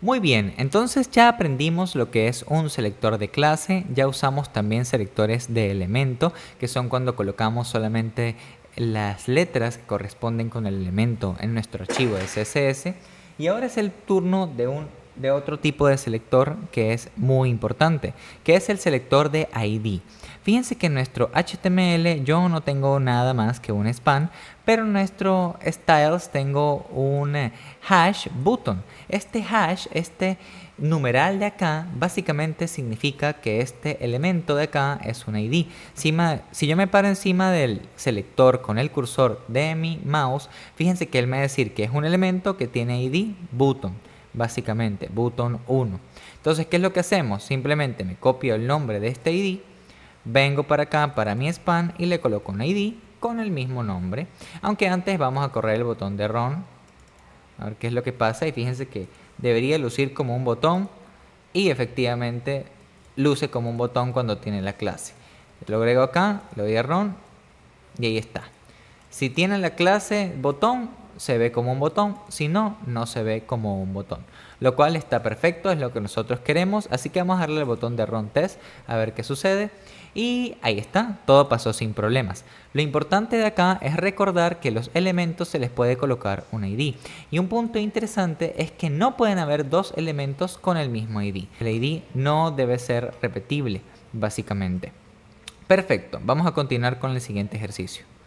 Muy bien, entonces ya aprendimos lo que es un selector de clase, ya usamos también selectores de elemento, que son cuando colocamos solamente las letras que corresponden con el elemento en nuestro archivo de CSS. Y ahora es el turno de un de otro tipo de selector que es muy importante, que es el selector de ID. Fíjense que en nuestro HTML yo no tengo nada más que un span, pero en nuestro styles tengo un eh, hash button. Este hash, este numeral de acá, básicamente significa que este elemento de acá es un ID. si yo me paro encima del selector con el cursor de mi mouse, fíjense que él me va a decir que es un elemento que tiene ID button básicamente, button 1. Entonces, ¿qué es lo que hacemos? Simplemente me copio el nombre de este ID, vengo para acá para mi span y le coloco un ID con el mismo nombre. Aunque antes vamos a correr el botón de Run. A ver qué es lo que pasa. Y fíjense que debería lucir como un botón. Y efectivamente luce como un botón cuando tiene la clase. Lo agrego acá, lo doy a Run. Y ahí está. Si tiene la clase botón, se ve como un botón, si no, no se ve como un botón. Lo cual está perfecto, es lo que nosotros queremos, así que vamos a darle el botón de Run Test a ver qué sucede. Y ahí está, todo pasó sin problemas. Lo importante de acá es recordar que los elementos se les puede colocar un ID. Y un punto interesante es que no pueden haber dos elementos con el mismo ID. El ID no debe ser repetible, básicamente. Perfecto, vamos a continuar con el siguiente ejercicio.